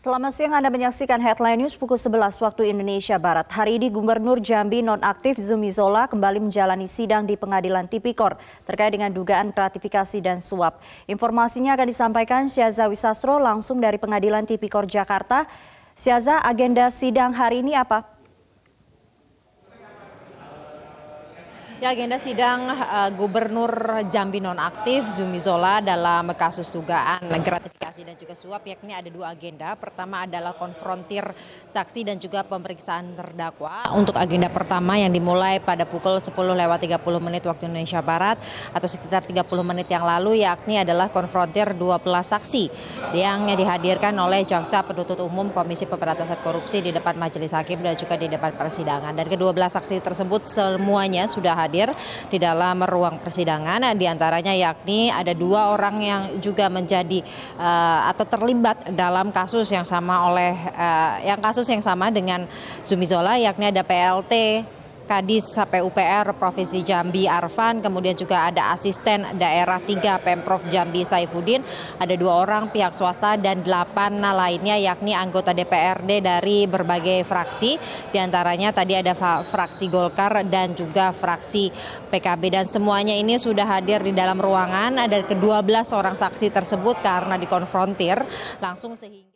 Selamat siang Anda menyaksikan Headline News pukul 11 waktu Indonesia Barat. Hari ini Gubernur Jambi nonaktif Zumi Zola kembali menjalani sidang di Pengadilan Tipikor terkait dengan dugaan gratifikasi dan suap. Informasinya akan disampaikan Syaza Wisasro langsung dari Pengadilan Tipikor Jakarta. Syaza, agenda sidang hari ini apa? Ya, agenda sidang uh, Gubernur Jambi nonaktif Zumi Zola dalam kasus dugaan gratifikasi dan juga suap yakni ada dua agenda. Pertama adalah konfrontir saksi dan juga pemeriksaan terdakwa. Untuk agenda pertama yang dimulai pada pukul 10 lewat 30 menit waktu Indonesia Barat atau sekitar 30 menit yang lalu yakni adalah konfrontir 12 saksi yang dihadirkan oleh jaksa penuntut umum Komisi Pemberantasan Korupsi di depan Majelis Hakim dan juga di depan persidangan. Dan kedua belas saksi tersebut semuanya sudah hadir hadir di dalam ruang persidangan. Di antaranya yakni ada dua orang yang juga menjadi uh, atau terlibat dalam kasus yang sama oleh uh, yang kasus yang sama dengan Zumi yakni ada PLT Kadis PUPR Provinsi Jambi Arfan, kemudian juga ada asisten daerah 3 Pemprov Jambi Saifuddin, ada dua orang pihak swasta dan delapan lainnya yakni anggota DPRD dari berbagai fraksi, diantaranya tadi ada fraksi Golkar dan juga fraksi PKB dan semuanya ini sudah hadir di dalam ruangan ada kedua belas orang saksi tersebut karena dikonfrontir langsung sehingga